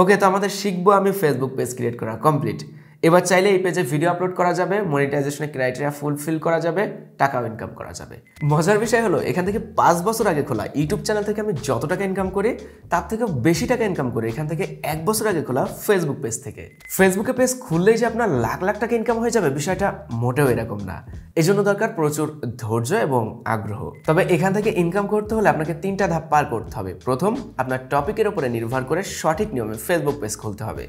ওকে তো আমাদের শিখবো আমি ফেসবুক পেজ ক্রিয়েট করা কমপ্লিট এবার চাইলে এই পেজে ভিডিও আপলোড করা যাবে মনিটাইজেশনের ক্রাইটেরিয়া ফুলফিল করা যাবে টাকাও ইনকাম করা যাবে মজার বিষয় হলো এখান থেকে পাঁচ বছর আগে খোলা ইউটিউব চ্যানেল থেকে আমি যত টাকা ইনকাম করি তার থেকে বেশি টাকা ইনকাম করি এখান থেকে এক বছর আগে খোলা ফেসবুক পেজ থেকে ফেসবুকে পেজ খুললেই যে আপনার লাখ লাখ টাকা ইনকাম হয়ে যাবে বিষয়টা মোটেও এরকম না এজন্য দরকার প্রচুর ধৈর্য এবং আগ্রহ তবে এখান থেকে ইনকাম করতে হলে আপনাকে তিনটা ধাপ পার করতে হবে প্রথম আপনার টপিকের উপরে নির্ভর করে সঠিক নিয়মে ফেসবুক পেজ খুলতে হবে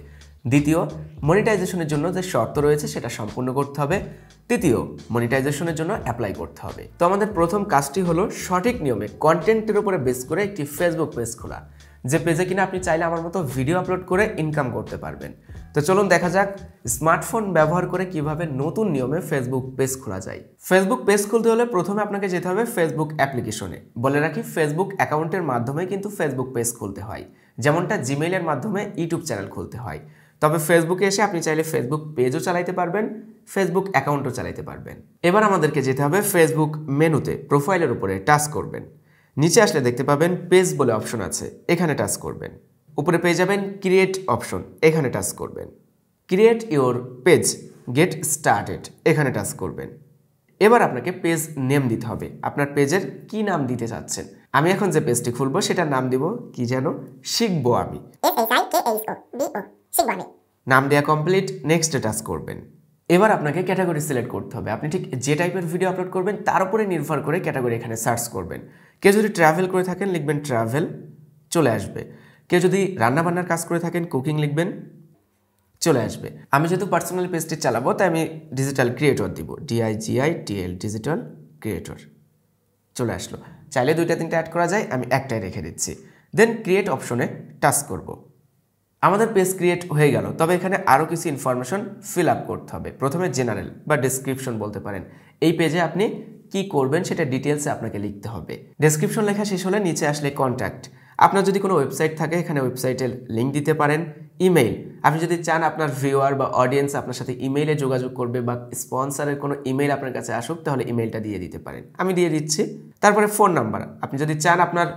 দ্বিতীয় মনিটাইজেশনের জন্য যে শর্ত রয়েছে সেটা সম্পূর্ণ করতে হবে তৃতীয় মনিটাইজেশনের জন্য অ্যাপ্লাই করতে হবে তো আমাদের প্রথম কাজটি হলো সঠিক নিয়মে কন্টেন্টের উপরে বেস করে একটি ফেসবুক পেজ খোলা যে পেজে কিনা আপনি চাইলে আমার মতো ভিডিও আপলোড করে ইনকাম করতে পারবেন তো চলুন দেখা যাক স্মার্টফোন ব্যবহার করে কিভাবে নতুন নিয়মে ফেসবুক পেজ খোলা যায় ফেসবুক পেজ খুলতে হলে প্রথমে আপনাকে যেতে হবে ফেসবুক অ্যাপ্লিকেশনে বলে রাখি ফেসবুক অ্যাকাউন্টের মাধ্যমে কিন্তু ফেসবুক পেজ খুলতে হয় যেমনটা জিমেইলের মাধ্যমে ইউটিউব চ্যানেল খুলতে হয় তবে ফেসবুকে এসে আপনি চাইলে ফেসবুক পেজও চালাইতে পারবেন ফেসবুক অ্যাকাউন্টও চালাইতে পারবেন এবার আমাদেরকে যেতে হবে ফেসবুক মেনুতে প্রোফাইলের উপরে টাচ করবেন নিচে আসলে দেখতে পাবেন পেজ বলে অপশন আছে এখানে টাচ করবেন উপরে পেয়ে যাবেন ক্রিয়েট অপশন এখানে টাচ করবেন create your page get started এখানে টাচ করবেন এবার আপনাকে পেজ নেম দিতে হবে আপনার পেজের কি নাম দিতে চাচ্ছেন আমি এখন যে পেজটি খুলবো সেটার নাম দিব কি যেন শিখবো আমি নাম দেয়া কমপ্লিট নেক্সট টাচ করবেন এবার আপনাকে ক্যাটাগরি সিলেক্ট করতে হবে আপনি ঠিক যে টাইপের ভিডিও আপলোড করবেন তার উপরে নির্ভর করে ক্যাটাগরি এখানে সার্চ করবেন কেউ যদি ট্রাভেল করে থাকেন লিখবেন ট্রাভেল চলে আসবে কেউ যদি রান্নাবান্নার কাজ করে থাকেন কুকিং লিখবেন চলে আসবে আমি যেহেতু পার্সোনাল পেজটি চালাবো তাই আমি ডিজিটাল ক্রিয়েটর দিব ডিআইজিআই টিএল ডিজিটাল ক্রিয়েটর চলে আসলো চাইলে দুইটা তিনটা অ্যাড করা যায় আমি একটাই রেখে দিচ্ছি দেন ক্রিয়েট অপশনে টাচ করবো আমাদের পেজ ক্রিয়েট হয়ে গেল তবে এখানে আরও কিছু ইনফরমেশন ফিল আপ করতে হবে প্রথমে জেনারেল বা ডেসক্রিপশন বলতে পারেন এই পেজে আপনি কি করবেন সেটা ডিটেলসে আপনাকে লিখতে হবে ডেসক্রিপশন লেখা শেষ হলে নিচে আসলে কন্ট্যাক্ট আপনার যদি কোনো ওয়েবসাইট থাকে এখানে ওয়েবসাইটের লিঙ্ক দিতে পারেন ইমেইল আপনি যদি চান আপনার ভিউয়ার বা অডিয়েন্স আপনার সাথে ইমেইলে যোগাযোগ করবে বা স্পন্সারের কোনো ইমেইল আপনার কাছে আসুক তাহলে ইমেইলটা দিয়ে দিতে পারেন আমি দিয়ে দিচ্ছি তারপরে ফোন নাম্বার আপনি যদি চান আপনার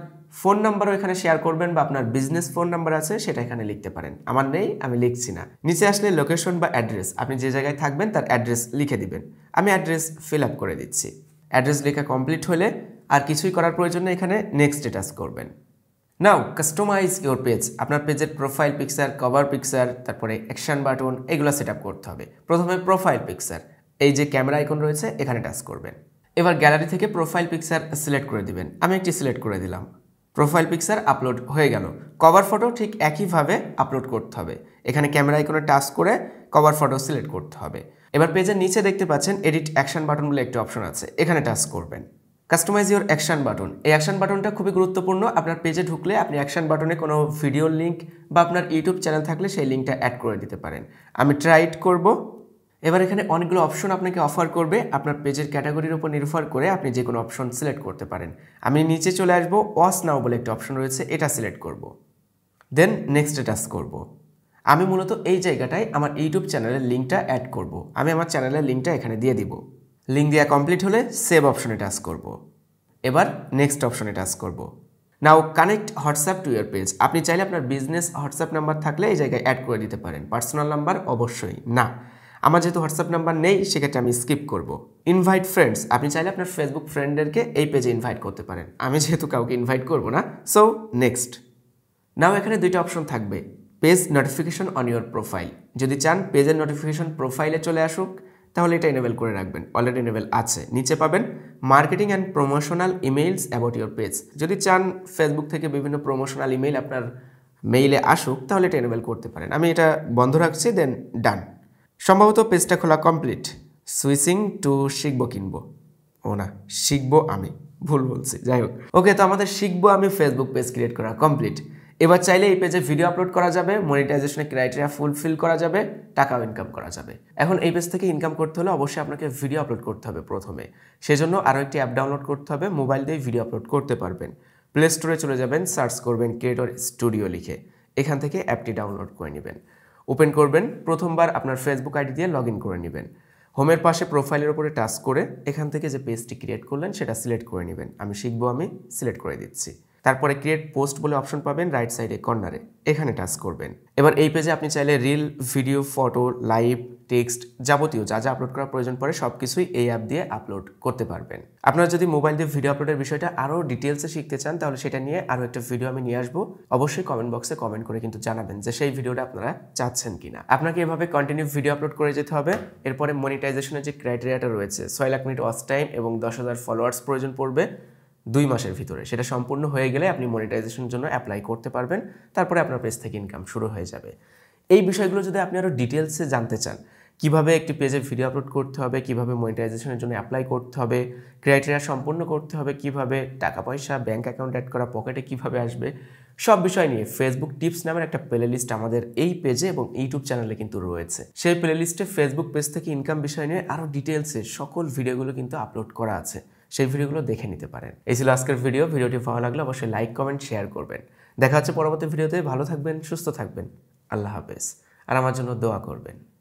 ফোন নাম্বারও এখানে শেয়ার করবেন বা আপনার বিজনেস ফোন নাম্বার আছে সেটা এখানে লিখতে পারেন আমার নেই আমি লিখছি না নিচে আসলে লোকেশন বা অ্যাড্রেস আপনি যে জায়গায় থাকবেন তার অ্যাড্রেস লিখে দিবেন আমি অ্যাড্রেস ফিল আপ করে দিচ্ছি অ্যাড্রেস লেখা কমপ্লিট হলে আর কিছুই করার প্রয়োজন নেই এখানে নেক্সট স্টেটাস করবেন নাও কাস্টমাইজ ইউর পেজ আপনার পেজের প্রোফাইল পিকচার কভার পিকচার তারপরে অ্যাকশান বাটন এগুলো সেট করতে হবে প্রথমে প্রোফাইল পিকচার এই যে ক্যামেরা আইকন রয়েছে এখানে টাচ করবেন এবার গ্যালারি থেকে প্রোফাইল পিকচার সিলেক্ট করে দিবেন আমি একটি সিলেক্ট করে দিলাম প্রোফাইল পিকচার আপলোড হয়ে গেল কভার ফটো ঠিক একইভাবে আপলোড করতে হবে এখানে ক্যামেরা আইকনে টাচ করে কভার ফটো সিলেক্ট করতে হবে এবার পেজের নিচে দেখতে পাচ্ছেন এডিট অ্যাকশন বাটন বলে একটি অপশন আছে এখানে টাচ করবেন কাস্টমাইজ ইউর অ্যাকশান বাটন এই অ্যাকশান বাটনটা খুবই গুরুত্বপূর্ণ আপনার পেজে ঢুকলে আপনি অ্যাকশান বাটনে কোনো ভিডিও লিঙ্ক বা আপনার ইউটিউব চ্যানেল থাকলে সেই লিঙ্কটা অ্যাড করে দিতে পারেন আমি ট্রাইট করব এবার এখানে অনেকগুলো অপশন আপনাকে অফার করবে আপনার পেজের ক্যাটাগরির উপর নির্ভর করে আপনি যে কোনো অপশন সিলেক্ট করতে পারেন আমি নিচে চলে আসবো ওয়াস নাও বলে একটা অপশন রয়েছে এটা সিলেক্ট করব। দেন নেক্সট এটাস করব। আমি মূলত এই জায়গাটায় আমার ইউটিউব চ্যানেলের লিঙ্কটা অ্যাড করব। আমি আমার চ্যানেলের লিঙ্কটা এখানে দিয়ে দিব লিঙ্ক দেওয়া কমপ্লিট হলে সেভ অপশনে টাচ করব। এবার নেক্সট অপশনে টাচ করব। Now connect WhatsApp to your page আপনি চাইলে আপনার বিজনেস হোয়াটসঅ্যাপ নাম্বার থাকলে এই জায়গায় অ্যাড করে দিতে পারেন পার্সোনাল নাম্বার অবশ্যই না আমার যেহেতু হোয়াটসঅ্যাপ নাম্বার নেই সেক্ষেত্রে আমি স্কিপ করব ইনভাইট ফ্রেন্ডস আপনি চাইলে আপনার ফেসবুক ফ্রেন্ডদেরকে এই পেজে ইনভাইট করতে পারেন আমি যেহেতু কাউকে ইনভাইট করব না সো নেক্সট নাও এখানে দুইটা অপশন থাকবে page notification on your profile যদি চান পেজের নোটিফিকেশন প্রোফাইলে চলে আসুক তাহলে এটা এনেবেল করে রাখবেন অলরেডি এনেবেল আছে নিচে পাবেন marketing and promotional emails about your page যদি চান ফেসবুক থেকে বিভিন্ন প্রমোশনাল ইমেইল আপনার মেইলে আসুক তাহলে এটা এনেবেল করতে পারেন আমি এটা বন্ধ রাখছি দেন ডান সম্ভবত পেজটা খোলা কমপ্লিট সুইসিং টু শিখবো কিনবো ও না শিখবো আমি ভুল বলছি যাই হোক ওকে তো আমাদের শিখবো আমি ফেসবুক পেজ ক্রিয়েট করা কমপ্লিট এবার চাইলে এই পেজে ভিডিও আপলোড করা যাবে মনিটাইজেশনের ক্রাইটেরিয়া ফুলফিল করা যাবে টাকাও ইনকাম করা যাবে এখন এই পেজ থেকে ইনকাম করতে হলে অবশ্যই আপনাকে ভিডিও আপলোড করতে হবে প্রথমে সেজন্য আরও একটি অ্যাপ ডাউনলোড করতে হবে মোবাইল দিয়ে ভিডিও আপলোড করতে পারবেন প্লে স্টোরে চলে যাবেন সার্চ করবেন ক্রিয়েটর স্টুডিও লিখে এখান থেকে অ্যাপটি ডাউনলোড করে নেবেন ওপেন করবেন প্রথমবার আপনার ফেসবুক আইডি দিয়ে লগ করে নেবেন হোমের পাশে প্রোফাইলের ওপরে টাচ করে এখান থেকে যে পেজটি ক্রিয়েট করলেন সেটা সিলেক্ট করে নেবেন আমি শিখবো আমি সিলেক্ট করে দিচ্ছি তারপরে ক্রিয়েট পোস্ট বলে অপশন পাবেন রাইট সাইডে কর্নারে এখানে টাচ করবেন এবার এই পেজে আপনি চাইলে reel video photo live text যাবতীয় যা যা আপলোড করার প্রয়োজন পড়ে সব কিছুই এই অ্যাপ দিয়ে আপলোড করতে পারবেন আপনারা যদি মোবাইল দিয়ে ভিডিও আপলোডের বিষয়টা আরও ডিটেলসে শিখতে চান তাহলে সেটা নিয়ে আরও একটা ভিডিও আমি নিয়ে আসবো অবশ্যই কমেন্ট বক্সে কমেন্ট করে কিন্তু জানাবেন যে সেই ভিডিওটা আপনারা চাচ্ছেন কি না আপনাকে এভাবে কন্টিনিউ ভিডিও আপলোড করে যেতে হবে এরপরে মনিটাইজেশনের যে ক্রাইটেরিয়াটা রয়েছে ছয় লাখ মিনিট ওয়াচ টাইম এবং দশ হাজার ফলোয়ার্স প্রয়োজন পড়বে দুই মাসের ভিতরে সেটা সম্পূর্ণ হয়ে গেলে আপনি মনিটাইজেশনের জন্য অ্যাপ্লাই করতে পারবেন তারপরে আপনার পেজ থেকে ইনকাম শুরু হয়ে যাবে এই বিষয়গুলো যদি আপনি আরও ডিটেলসে জানতে চান কিভাবে একটি পেজে ভিডিও আপলোড করতে হবে কিভাবে মনিটাইজেশনের জন্য অ্যাপ্লাই করতে হবে ক্রাইটেরিয়া সম্পূর্ণ করতে হবে কিভাবে টাকা পয়সা ব্যাঙ্ক অ্যাকাউন্ট অ্যাড করা পকেটে কিভাবে আসবে সব বিষয় নিয়ে ফেসবুক টিপস নামের একটা প্লে লিস্ট আমাদের এই পেজে এবং ইউটিউব চ্যানেলে কিন্তু রয়েছে সেই প্লে লিস্টে ফেসবুক পেজ থেকে ইনকাম বিষয় নিয়ে আরও ডিটেলসে সকল ভিডিওগুলো কিন্তু আপলোড করা আছে সেই ভিডিওগুলো দেখে নিতে পারেন এই ছিল আজকের ভিডিও ভিডিওটি ভালো লাগলে অবশ্যই লাইক কমেন্ট শেয়ার করবেন দেখা হচ্ছে পরবর্তী ভিডিওতে ভালো থাকবেন সুস্থ থাকবেন আল্লাহ হাফেজ আর আমার জন্য দোয়া করবেন